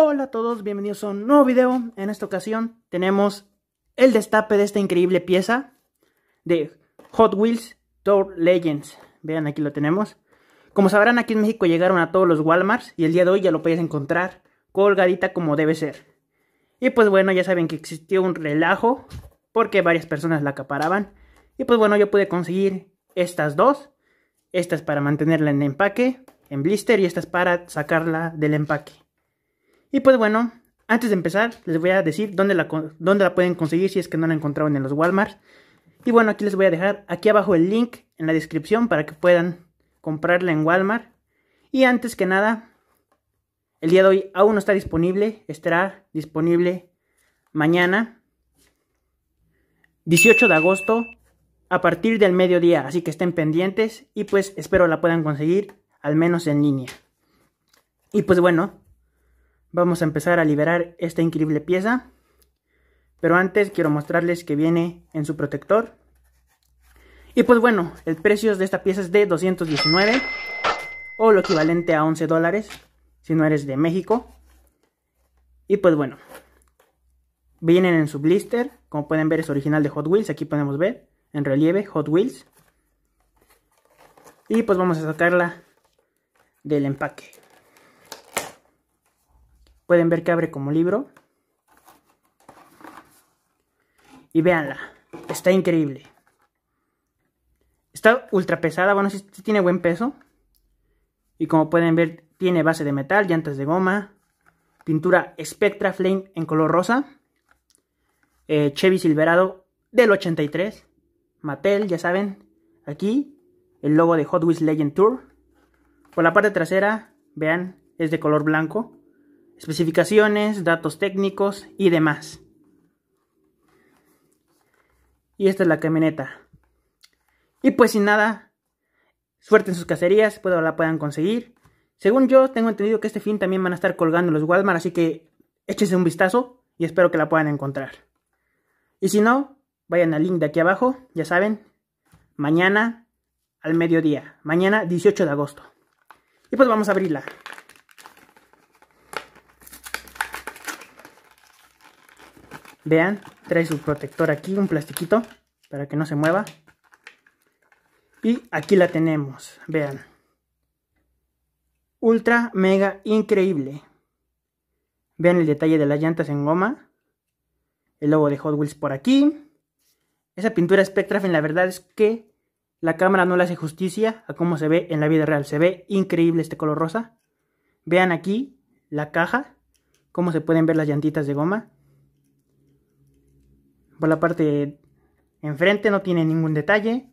Hola a todos, bienvenidos a un nuevo video. En esta ocasión tenemos el destape de esta increíble pieza de Hot Wheels Tour Legends. Vean, aquí lo tenemos. Como sabrán, aquí en México llegaron a todos los Walmarts y el día de hoy ya lo puedes encontrar colgadita como debe ser. Y pues bueno, ya saben que existió un relajo porque varias personas la acaparaban. Y pues bueno, yo pude conseguir estas dos. Estas para mantenerla en empaque, en blister, y estas para sacarla del empaque. Y pues bueno, antes de empezar, les voy a decir dónde la, la pueden conseguir si es que no la encontraron en los Walmart. Y bueno, aquí les voy a dejar aquí abajo el link en la descripción para que puedan comprarla en Walmart. Y antes que nada, el día de hoy aún no está disponible, estará disponible mañana, 18 de agosto, a partir del mediodía. Así que estén pendientes y pues espero la puedan conseguir, al menos en línea. Y pues bueno, Vamos a empezar a liberar esta increíble pieza. Pero antes quiero mostrarles que viene en su protector. Y pues bueno, el precio de esta pieza es de 219 o lo equivalente a 11 dólares si no eres de México. Y pues bueno, vienen en su blister, como pueden ver es original de Hot Wheels, aquí podemos ver en relieve Hot Wheels. Y pues vamos a sacarla del empaque. Pueden ver que abre como libro. Y véanla, está increíble. Está ultra pesada, bueno, sí, tiene buen peso. Y como pueden ver, tiene base de metal, llantas de goma, pintura Spectra Flame en color rosa, eh, Chevy Silverado del 83, Mattel, ya saben, aquí el logo de Hot Wheels Legend Tour. Por la parte trasera, vean, es de color blanco especificaciones, datos técnicos y demás. Y esta es la camioneta. Y pues sin nada, suerte en sus cacerías, puedo la puedan conseguir. Según yo, tengo entendido que este fin también van a estar colgando los Walmart, así que échense un vistazo y espero que la puedan encontrar. Y si no, vayan al link de aquí abajo, ya saben, mañana al mediodía, mañana 18 de agosto. Y pues vamos a abrirla. Vean, trae su protector aquí, un plastiquito, para que no se mueva. Y aquí la tenemos, vean. Ultra, mega, increíble. Vean el detalle de las llantas en goma. El logo de Hot Wheels por aquí. Esa pintura Spectrafen, la verdad es que la cámara no le hace justicia a cómo se ve en la vida real. Se ve increíble este color rosa. Vean aquí la caja, cómo se pueden ver las llantitas de goma. Por la parte enfrente no tiene ningún detalle.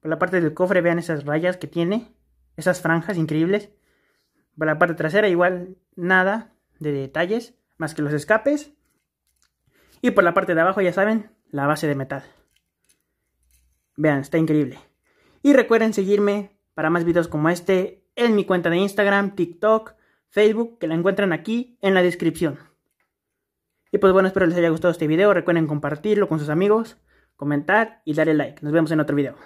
Por la parte del cofre vean esas rayas que tiene. Esas franjas increíbles. Por la parte trasera igual nada de detalles más que los escapes. Y por la parte de abajo ya saben la base de metal. Vean, está increíble. Y recuerden seguirme para más videos como este en mi cuenta de Instagram, TikTok, Facebook, que la encuentran aquí en la descripción. Y pues bueno, espero les haya gustado este video. Recuerden compartirlo con sus amigos, comentar y darle like. Nos vemos en otro video.